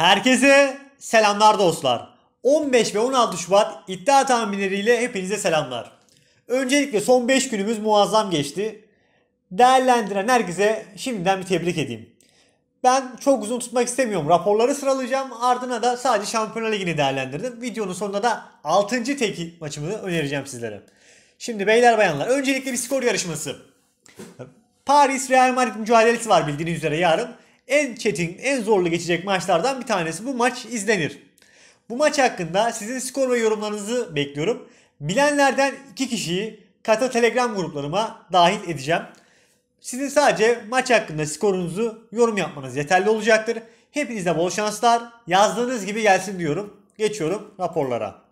Herkese selamlar dostlar. 15 ve 16 Şubat iddia tahminleriyle hepinize selamlar. Öncelikle son 5 günümüz muazzam geçti. Değerlendiren herkese şimdiden bir tebrik edeyim. Ben çok uzun tutmak istemiyorum. Raporları sıralayacağım. Ardına da sadece Şampiyonlar Ligi'ni değerlendirdim. Videonun sonunda da 6. tek maçımı önereceğim sizlere. Şimdi beyler bayanlar öncelikle bir skor yarışması. Paris Real Madrid mücadelesi var bildiğiniz üzere yarın en çetin, en zorlu geçecek maçlardan bir tanesi. Bu maç izlenir. Bu maç hakkında sizin skor ve yorumlarınızı bekliyorum. Bilenlerden iki kişiyi Kata Telegram gruplarıma dahil edeceğim. Sizin sadece maç hakkında skorunuzu yorum yapmanız yeterli olacaktır. Hepinize bol şanslar. Yazdığınız gibi gelsin diyorum. Geçiyorum raporlara.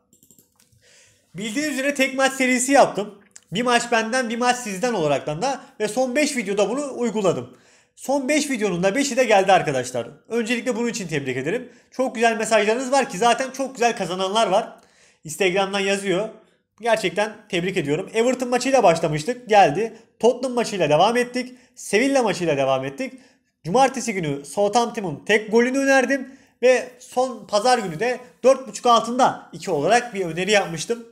Bildiğiniz üzere tek maç serisi yaptım. Bir maç benden bir maç sizden olaraktan da ve son 5 videoda bunu uyguladım. Son 5 videonun da 5'i de geldi arkadaşlar. Öncelikle bunun için tebrik ederim. Çok güzel mesajlarınız var ki zaten çok güzel kazananlar var. Instagram'dan yazıyor. Gerçekten tebrik ediyorum. Everton maçıyla başlamıştık. Geldi. Tottenham maçıyla devam ettik. Sevilla maçıyla devam ettik. Cumartesi günü Southampton'un tek golünü önerdim. Ve son pazar günü de 4.5 altında 2 olarak bir öneri yapmıştım.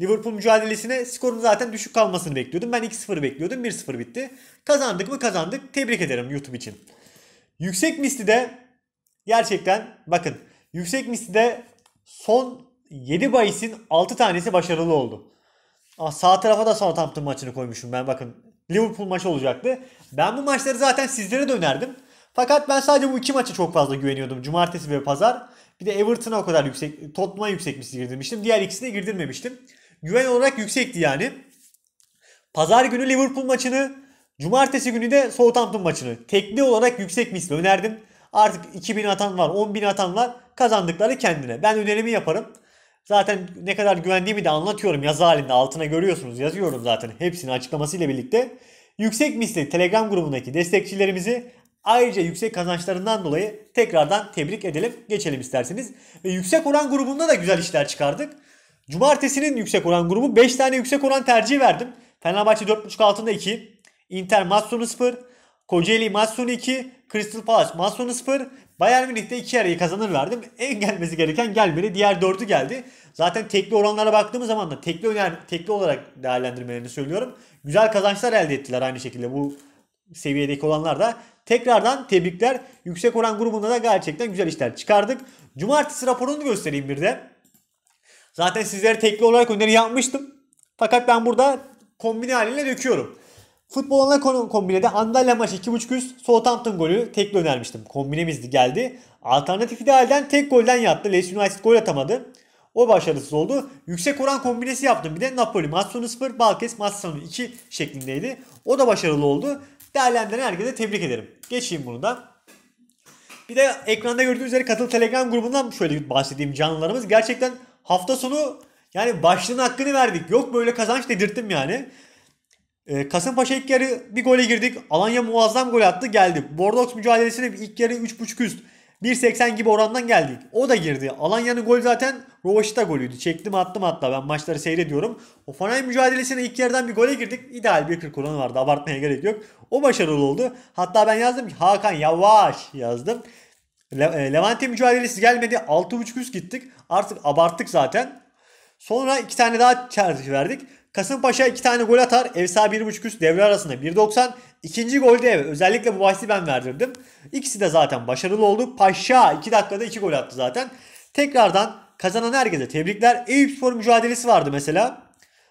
Liverpool mücadelesine skorun zaten düşük kalmasını bekliyordum. Ben 2-0 bekliyordum. 1-0 bitti. Kazandık mı kazandık. Tebrik ederim YouTube için. Yüksek misli de gerçekten bakın yüksek misli de son 7 bahisin 6 tanesi başarılı oldu. Aa, sağ tarafa da Southampton maçını koymuşum ben bakın. Liverpool maçı olacaktı. Ben bu maçları zaten sizlere dönerdim. Fakat ben sadece bu iki maça çok fazla güveniyordum. Cumartesi ve pazar. Bir de Everton'a o kadar yüksek, Tottenham'a yüksek misli girdirmiştim. Diğer ikisine girdirmemiştim güven olarak yüksekti yani. Pazar günü Liverpool maçını, cumartesi günü de Southampton maçını tekli olarak yüksek misli önerdim. Artık 2000 atan var, 10.000 atan var. Kazandıkları kendine. Ben önerimi yaparım. Zaten ne kadar güvendiğimi de anlatıyorum yazı halinde. Altına görüyorsunuz. Yazıyorum zaten hepsini açıklamasıyla birlikte. Yüksek misli Telegram grubundaki destekçilerimizi ayrıca yüksek kazançlarından dolayı tekrardan tebrik edelim. Geçelim isterseniz. Ve yüksek oran grubunda da güzel işler çıkardık. Cumartesinin yüksek oran grubu 5 tane yüksek oran tercih verdim. Fenerbahçe 4.5 altında 2. Inter Massonu 0. Kocaeli Massonu 2. Crystal Palace Massonu 0. Bayern Münih de 2 yarayı kazanır verdim. En gelmesi gereken gelmedi. Diğer 4'ü geldi. Zaten tekli oranlara baktığımız zaman da tekli, öner, tekli olarak değerlendirmelerini söylüyorum. Güzel kazançlar elde ettiler aynı şekilde bu seviyedeki olanlar da. Tekrardan tebrikler. Yüksek oran grubunda da gerçekten güzel işler çıkardık. Cumartesi raporunu göstereyim bir de. Zaten sizlere tekli olarak öneri yapmıştım. Fakat ben burada kombine haline döküyorum. Futbol ana kombinede Antalya maçı 2.5 üst Southampton golü tekli önermiştim. Kombinemizdi geldi. Alternatif idealden tek golden yattı. Leeds United gol atamadı. O başarısız oldu. Yüksek oran kombinesi yaptım. Bir de Napoli maç sonu 0, Balkes maç sonu 2 şeklindeydi. O da başarılı oldu. Değerlendiren herkese tebrik ederim. Geçeyim bunu da. Bir de ekranda gördüğünüz üzere katıl Telegram grubundan şöyle bahsedeyim canlılarımız. Gerçekten Hafta sonu yani başlığın hakkını verdik. Yok böyle kazanç dedirttim yani. Ee, Kasımpaşa ilk yarı bir gole girdik. Alanya muazzam gol attı geldi. Bordeaux mücadelesine ilk yarı 3.5 üst. 1.80 gibi orandan geldik. O da girdi. Alanya'nın gol zaten Rovaşita golüydü. Çektim attım hatta ben maçları seyrediyorum. O Fanay mücadelesine ilk yarıdan bir gole girdik. İdeal bir 1.40 oranı vardı abartmaya gerek yok. O başarılı oldu. Hatta ben yazdım ki Hakan yavaş yazdım. Le- e, Levante mücadelesi gelmedi. 6.5 üst gittik. Artık abarttık zaten. Sonra iki tane daha çarpı verdik. Kasımpaşa iki tane gol atar. Evsa 1.5 üst devre arasında 1.90. İkinci gol de evet. Özellikle bu bahsi ben verdirdim. İkisi de zaten başarılı oldu. Paşa 2 dakikada 2 gol attı zaten. Tekrardan kazanan herkese tebrikler. Eyüp Spor mücadelesi vardı mesela.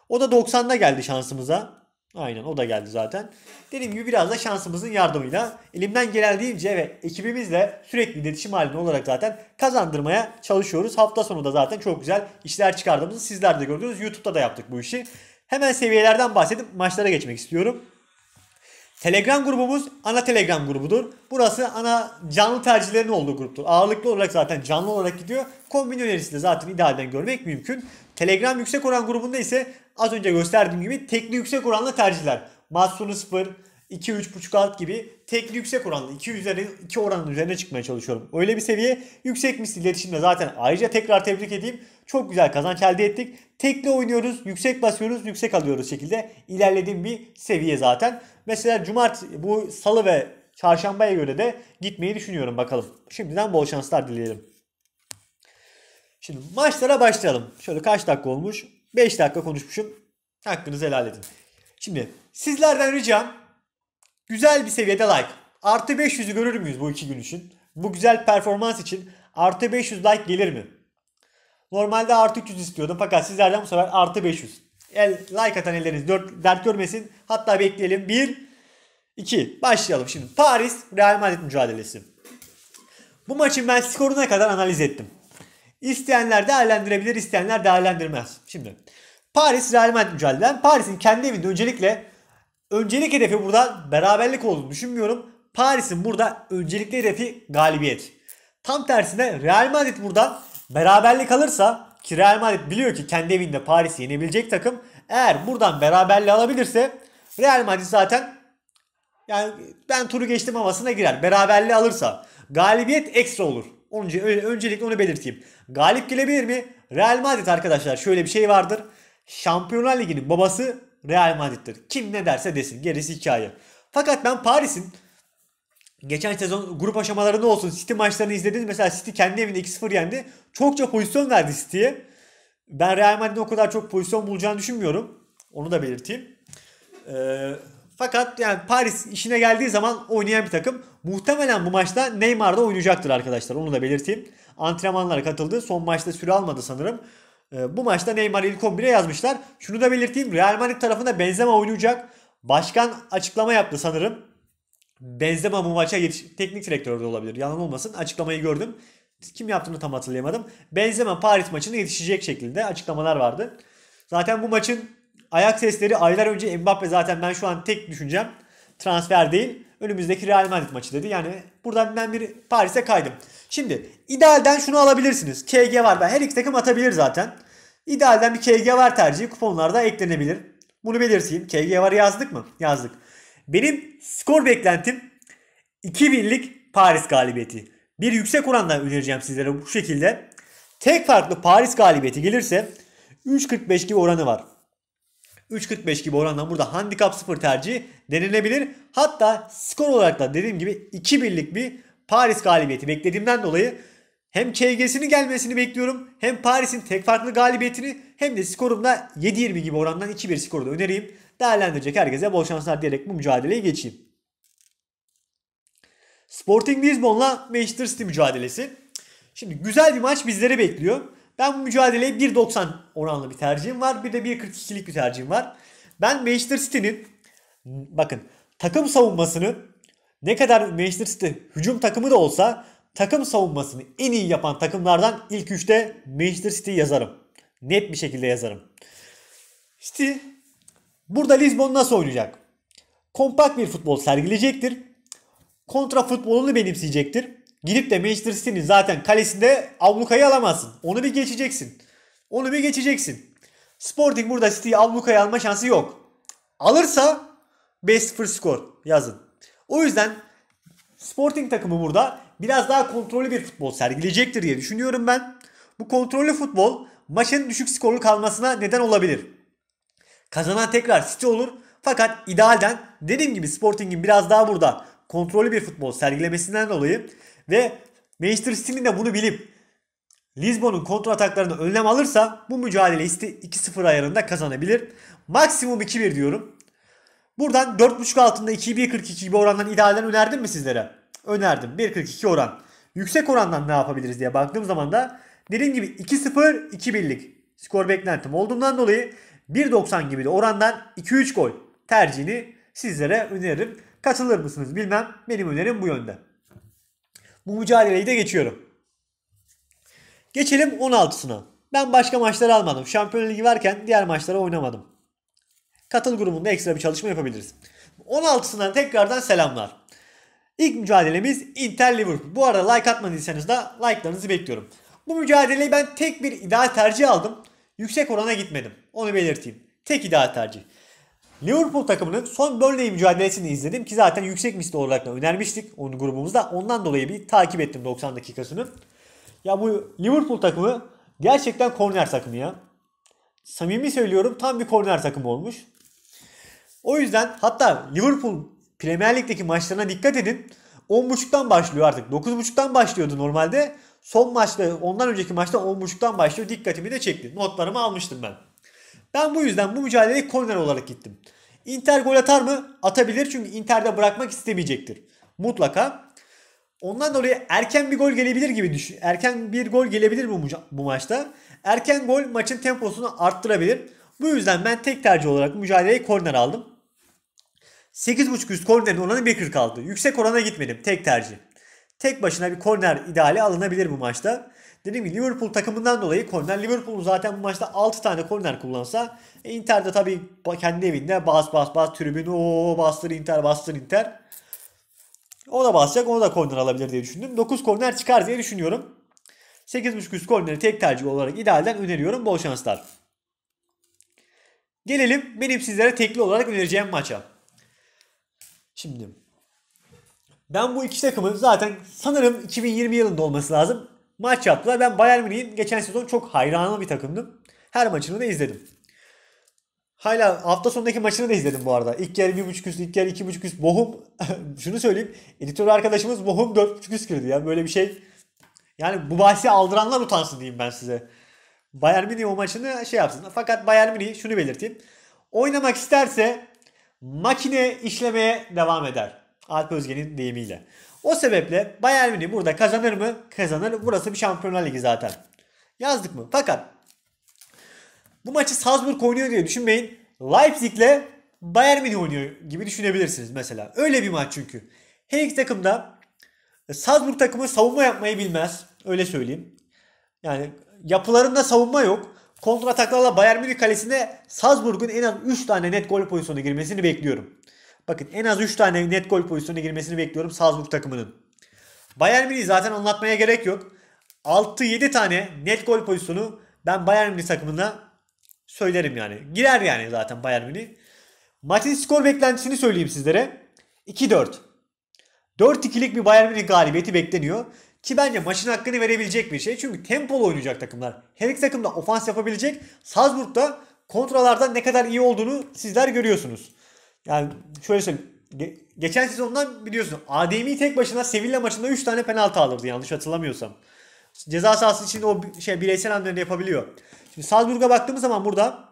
O da 90'da geldi şansımıza. Aynen o da geldi zaten. Dediğim gibi biraz da şansımızın yardımıyla elimden geldiğince ve ekibimizle sürekli iletişim halinde olarak zaten kazandırmaya çalışıyoruz. Hafta sonu da zaten çok güzel işler çıkardığımızı sizler de gördünüz. YouTube'da da yaptık bu işi. Hemen seviyelerden bahsedip maçlara geçmek istiyorum. Telegram grubumuz ana Telegram grubudur. Burası ana canlı tercihlerin olduğu gruptur. Ağırlıklı olarak zaten canlı olarak gidiyor. Kombin önerisi de zaten idealden görmek mümkün. Telegram yüksek oran grubunda ise az önce gösterdiğim gibi tekli yüksek oranlı tercihler. Matsunu 0, 2 3.5 alt gibi tekli yüksek oranlı 2 üzeri 2 oranın üzerine çıkmaya çalışıyorum. Öyle bir seviye yüksekmiş iletişimde zaten ayrıca tekrar tebrik edeyim. Çok güzel kazanç elde ettik. Tekli oynuyoruz, yüksek basıyoruz, yüksek alıyoruz şekilde ilerlediğim bir seviye zaten. Mesela cumartesi bu salı ve çarşambaya göre de gitmeyi düşünüyorum bakalım. Şimdiden bol şanslar dileyelim. Şimdi maçlara başlayalım. Şöyle kaç dakika olmuş? 5 dakika konuşmuşum. Hakkınızı helal edin. Şimdi sizlerden ricam güzel bir seviyede like. Artı 500'ü görür müyüz bu iki gün için? Bu güzel performans için artı 500 like gelir mi? Normalde artı 300 istiyordum fakat sizlerden bu sefer artı 500. El, like atan elleriniz dört, dert görmesin. Hatta bekleyelim. 1, 2. Başlayalım şimdi. Paris Real Madrid mücadelesi. Bu maçın ben skoruna kadar analiz ettim. İsteyenler değerlendirebilir, isteyenler değerlendirmez. Şimdi Paris Real Madrid mücadeleden Paris'in kendi evinde öncelikle öncelik hedefi burada beraberlik olduğunu düşünmüyorum. Paris'in burada öncelikli hedefi galibiyet. Tam tersine Real Madrid burada beraberlik alırsa ki Real Madrid biliyor ki kendi evinde Paris'i yenebilecek takım. Eğer buradan beraberliği alabilirse Real Madrid zaten yani ben turu geçtim havasına girer. Beraberliği alırsa galibiyet ekstra olur. Önce, öncelikle onu belirteyim. Galip gelebilir mi? Real Madrid arkadaşlar şöyle bir şey vardır. Şampiyonlar Ligi'nin babası Real Madrid'dir. Kim ne derse desin gerisi hikaye. Fakat ben Paris'in geçen sezon grup aşamalarında olsun City maçlarını izlediniz. Mesela City kendi evinde 2-0 yendi. Çokça pozisyon verdi City'ye. Ben Real Madrid'in o kadar çok pozisyon bulacağını düşünmüyorum. Onu da belirteyim. Ee, fakat yani Paris işine geldiği zaman oynayan bir takım. Muhtemelen bu maçta Neymar da oynayacaktır arkadaşlar. Onu da belirteyim. Antrenmanlara katıldı. Son maçta süre almadı sanırım. E, bu maçta Neymar ilk 11'e yazmışlar. Şunu da belirteyim. Real Madrid tarafında Benzema oynayacak. Başkan açıklama yaptı sanırım. Benzema bu maça yetiş teknik direktör de olabilir. Yalan olmasın. Açıklamayı gördüm. Kim yaptığını tam hatırlayamadım. Benzema Paris maçına yetişecek şeklinde açıklamalar vardı. Zaten bu maçın ayak sesleri aylar önce Mbappe zaten ben şu an tek düşüncem transfer değil. Önümüzdeki Real Madrid maçı dedi. Yani buradan ben bir Paris'e kaydım. Şimdi idealden şunu alabilirsiniz. KG var. Ben her iki takım atabilir zaten. İdealden bir KG var tercihi kuponlarda eklenebilir. Bunu belirteyim. KG var yazdık mı? Yazdık. Benim skor beklentim 2000'lik Paris galibiyeti. Bir yüksek oranda önereceğim sizlere bu şekilde. Tek farklı Paris galibiyeti gelirse 3.45 gibi oranı var. 3.45 gibi oranla burada handikap 0 tercihi denilebilir. Hatta skor olarak da dediğim gibi 2 birlik bir Paris galibiyeti beklediğimden dolayı hem KG'sinin gelmesini bekliyorum hem Paris'in tek farklı galibiyetini hem de skorumda 7-20 gibi orandan 2-1 skoru da önereyim. Değerlendirecek herkese bol şanslar diyerek bu mücadeleye geçeyim. Sporting Lisbon'la Manchester City mücadelesi. Şimdi güzel bir maç bizleri bekliyor. Ben bu mücadeleye 1.90 oranlı bir tercihim var. Bir de 1.42'lik bir tercihim var. Ben Manchester City'nin bakın takım savunmasını ne kadar Manchester City hücum takımı da olsa takım savunmasını en iyi yapan takımlardan ilk üçte Manchester City yazarım. Net bir şekilde yazarım. City burada Lisbon nasıl oynayacak? Kompakt bir futbol sergileyecektir. Kontra futbolunu benimseyecektir. Gidip de Manchester City'nin zaten kalesinde ablukayı alamazsın. Onu bir geçeceksin. Onu bir geçeceksin. Sporting burada City'yi ablukaya alma şansı yok. Alırsa 5-0 skor yazın. O yüzden Sporting takımı burada biraz daha kontrollü bir futbol sergileyecektir diye düşünüyorum ben. Bu kontrollü futbol maçın düşük skorlu kalmasına neden olabilir. Kazanan tekrar City olur fakat idealden dediğim gibi Sporting'in biraz daha burada kontrollü bir futbol sergilemesinden dolayı ve Manchester City'nin de bunu bilip Lisbon'un kontrol ataklarını önlem alırsa bu mücadele 2-0 ayarında kazanabilir. Maksimum 2-1 diyorum. Buradan 4.5 altında 2 1 42 gibi orandan idealen önerdim mi sizlere? Önerdim. 1.42 oran. Yüksek orandan ne yapabiliriz diye baktığım zaman da dediğim gibi 2-0 2-1'lik skor beklentim olduğundan dolayı 1.90 gibi de orandan 2-3 gol tercihini sizlere öneririm. Katılır mısınız bilmem. Benim önerim bu yönde. Bu mücadeleyi de geçiyorum. Geçelim 16'sına. Ben başka maçları almadım. Şampiyon Ligi varken diğer maçlara oynamadım. Katıl grubunda ekstra bir çalışma yapabiliriz. 16'sından tekrardan selamlar. İlk mücadelemiz Inter Liverpool. Bu arada like atmadıysanız da like'larınızı bekliyorum. Bu mücadeleyi ben tek bir ideal tercih aldım. Yüksek orana gitmedim. Onu belirteyim. Tek ideal tercih. Liverpool takımının son Burnley mücadelesini izledim ki zaten yüksek misli olarak da önermiştik onu grubumuzda. Ondan dolayı bir takip ettim 90 dakikasını. Ya bu Liverpool takımı gerçekten korner takımı ya. Samimi söylüyorum tam bir korner takımı olmuş. O yüzden hatta Liverpool Premier Lig'deki maçlarına dikkat edin. 10.30'dan başlıyor artık. 9.30'dan başlıyordu normalde. Son maçta ondan önceki maçta 10.30'dan başlıyor. Dikkatimi de çekti. Notlarımı almıştım ben. Ben bu yüzden bu mücadeleye korner olarak gittim. Inter gol atar mı? Atabilir çünkü Inter'de bırakmak istemeyecektir. Mutlaka. Ondan dolayı erken bir gol gelebilir gibi düşün. Erken bir gol gelebilir bu, bu maçta. Erken gol maçın temposunu arttırabilir. Bu yüzden ben tek tercih olarak mücadeleyi korner aldım. 8.5 üst kornerin oranı 1.40 kaldı. Yüksek orana gitmedim. Tek tercih. Tek başına bir korner ideali alınabilir bu maçta. Dediğim gibi Liverpool takımından dolayı korner. Liverpool zaten bu maçta 6 tane korner kullansa e, Inter de tabii kendi evinde bas bas bas tribün o bastır Inter bastır Inter. O da basacak onu da korner alabilir diye düşündüm. 9 korner çıkar diye düşünüyorum. 8.5 üst korneri tek tercih olarak idealden öneriyorum. Bol şanslar. Gelelim benim sizlere tekli olarak önereceğim maça. Şimdi ben bu iki takımın zaten sanırım 2020 yılında olması lazım maç yaptılar. Ben Bayern Münih'in geçen sezon çok hayranı bir takımdım. Her maçını da izledim. Hala hafta sonundaki maçını da izledim bu arada. İlk yarı 1.5 üst, ilk yarı 2.5 üst. Bohum, şunu söyleyeyim. Editör arkadaşımız Bohum 4.5 üst girdi. Yani böyle bir şey. Yani bu bahsi aldıranlar utansın diyeyim ben size. Bayern Münih o maçını şey yapsın. Fakat Bayern Münih şunu belirteyim. Oynamak isterse makine işlemeye devam eder. Alp Özge'nin deyimiyle. O sebeple Bayern Münih burada kazanır mı? Kazanır. Burası bir Şampiyonlar Ligi zaten. Yazdık mı? Fakat bu maçı Salzburg oynuyor diye düşünmeyin. Leipzig ile Bayern Münih oynuyor gibi düşünebilirsiniz mesela. Öyle bir maç çünkü. Her iki takım da e, Salzburg takımı savunma yapmayı bilmez. Öyle söyleyeyim. Yani yapılarında savunma yok. Kontrataklarla Bayern Münih kalesinde Salzburg'un en az 3 tane net gol pozisyonu girmesini bekliyorum. Bakın en az 3 tane net gol pozisyonuna girmesini bekliyorum Salzburg takımının. Bayern Münih zaten anlatmaya gerek yok. 6-7 tane net gol pozisyonu ben Bayern Münih takımına söylerim yani. Girer yani zaten Bayern Münih. Maçın skor beklentisini söyleyeyim sizlere. 2-4. 4-2'lik bir Bayern Münih galibiyeti bekleniyor. Ki bence maçın hakkını verebilecek bir şey. Çünkü tempolu oynayacak takımlar. Her iki takım da ofans yapabilecek. Salzburg da kontralardan ne kadar iyi olduğunu sizler görüyorsunuz. Yani şöyle söyleyeyim. Ge- geçen sezondan biliyorsun Ademi tek başına Sevilla maçında 3 tane penaltı alırdı yanlış hatırlamıyorsam. Ceza sahası içinde o şey bireysel hamlelerini yapabiliyor. Şimdi Salzburg'a baktığımız zaman burada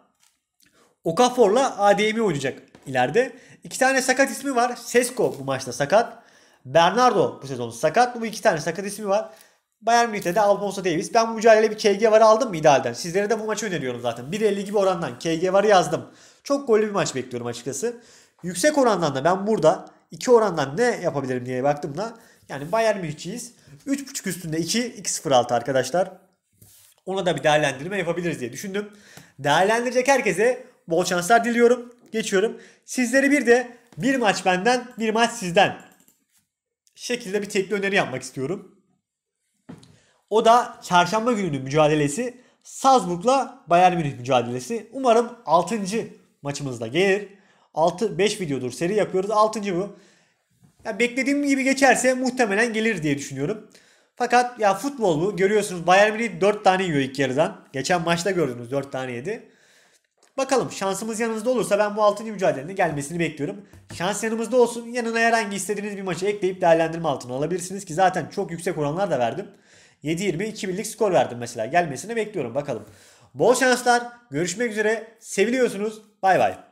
Okafor'la Ademi oynayacak ileride. İki tane sakat ismi var. Sesko bu maçta sakat. Bernardo bu sezon sakat. Bu iki tane sakat ismi var. Bayern Münih'te de Alfonso Davis. Ben bu mücadele bir KG varı aldım mı idealden? Sizlere de bu maçı öneriyorum zaten. 1.50 gibi orandan KG varı yazdım. Çok gollü bir maç bekliyorum açıkçası. Yüksek orandan da ben burada 2 orandan ne yapabilirim diye baktım da yani Bayern Münihçiyiz. 3.5 üstünde 2, 2.06 arkadaşlar. Ona da bir değerlendirme yapabiliriz diye düşündüm. Değerlendirecek herkese bol şanslar diliyorum. Geçiyorum. Sizleri bir de bir maç benden, bir maç sizden şekilde bir tekli öneri yapmak istiyorum. O da çarşamba gününün mücadelesi Salzburg'la Bayern Münih mücadelesi. Umarım 6. maçımızda gelir. 6 5 videodur seri yapıyoruz. 6. bu. Ya beklediğim gibi geçerse muhtemelen gelir diye düşünüyorum. Fakat ya futbol bu. Görüyorsunuz Bayern Münih 4 tane yiyor ilk yarıdan. Geçen maçta gördünüz 4 tane yedi. Bakalım şansımız yanınızda olursa ben bu 6. mücadelenin gelmesini bekliyorum. Şans yanımızda olsun. Yanına herhangi istediğiniz bir maçı ekleyip değerlendirme altına alabilirsiniz ki zaten çok yüksek oranlar da verdim. 7-20 2-1'lik skor verdim mesela. Gelmesini bekliyorum bakalım. Bol şanslar. Görüşmek üzere. Seviliyorsunuz. Bay bay.